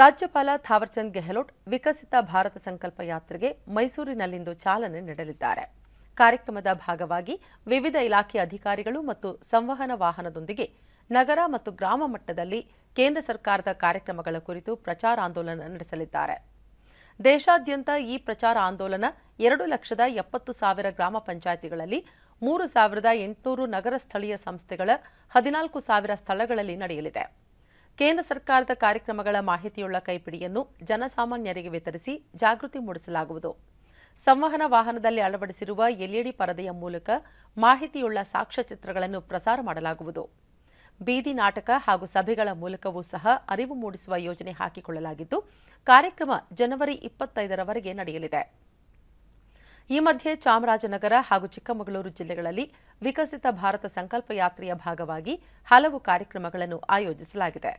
ರಾಜ್ಯಪಾಲ ಥಾವರ್ಚಂದ್ ಗೆಹ್ಲೋಟ್ ವಿಕಸಿತ ಭಾರತ ಸಂಕಲ್ಪ ಯಾತ್ರೆಗೆ ಮೈಸೂರಿನಲ್ಲಿಂದು ಚಾಲನೆ ನೀಡಲಿದ್ದಾರೆ ಕಾರ್ಯಕ್ರಮದ ಭಾಗವಾಗಿ ವಿವಿಧ ಇಲಾಖೆ ಅಧಿಕಾರಿಗಳು ಮತ್ತು ಸಂವಹನ ವಾಹನದೊಂದಿಗೆ ನಗರ ಮತ್ತು ಗ್ರಾಮ ಮಟ್ಟದಲ್ಲಿ ಕೇಂದ್ರ ಸರ್ಕಾರದ ಕಾರ್ಯಕ್ರಮಗಳ ಕುರಿತು ಪ್ರಚಾರ ಆಂದೋಲನ ನಡೆಸಲಿದ್ದಾರೆ ದೇಶಾದ್ಯಂತ ಈ ಪ್ರಚಾರ ಆಂದೋಲನ ಎರಡು ಲಕ್ಷದ ಎಪ್ಪತ್ತು ಸಾವಿರ ಗ್ರಾಮ ಪಂಚಾಯಿತಿಗಳಲ್ಲಿ ಮೂರು ಸಾವಿರದ ಎಂಟುನೂರು ನಗರ ಸ್ಥಳೀಯ ಸಂಸ್ಥೆಗಳ ಹದಿನಾಲ್ಕು ಸಾವಿರ ಸ್ಥಳಗಳಲ್ಲಿ ನಡೆಯಲಿದೆ ಕೇಂದ್ರ ಸರ್ಕಾರದ ಕಾರ್ಯಕ್ರಮಗಳ ಮಾಹಿತಿಯುಳ್ಳ ಕೈಪಿಡಿಯನ್ನು ಜನಸಾಮಾನ್ಯರಿಗೆ ವಿತರಿಸಿ ಜಾಗೃತಿ ಮೂಡಿಸಲಾಗುವುದು ಸಂವಹನ ವಾಹನದಲ್ಲಿ ಅಳವಡಿಸಿರುವ ಎಲ್ಇಡಿ ಪರದೆಯ ಮೂಲಕ ಮಾಹಿತಿಯುಳ್ಳ ಸಾಕ್ಷ್ಯಚಿತ್ರಗಳನ್ನು ಪ್ರಸಾರ ಮಾಡಲಾಗುವುದು ಬೀದಿ ನಾಟಕ ಹಾಗೂ ಸಭೆಗಳ ಮೂಲಕವೂ ಸಹ ಅರಿವು ಮೂಡಿಸುವ ಯೋಜನೆ ಹಾಕಿಕೊಳ್ಳಲಾಗಿದ್ದು ಕಾರ್ಯಕ್ರಮ ಜನವರಿ ಇಪ್ಪತ್ತೈದರವರೆಗೆ ನಡೆಯಲಿದೆ ಈ ಮಧ್ಯೆ ಚಾಮರಾಜನಗರ ಹಾಗೂ ಚಿಕ್ಕಮಗಳೂರು ಜಿಲ್ಲೆಗಳಲ್ಲಿ ವಿಕಸಿತ ಭಾರತ ಸಂಕಲ್ಪ ಯಾತ್ರೆಯ ಭಾಗವಾಗಿ ಹಲವು ಕಾರ್ಯಕ್ರಮಗಳನ್ನು ಆಯೋಜಿಸಲಾಗಿದೆ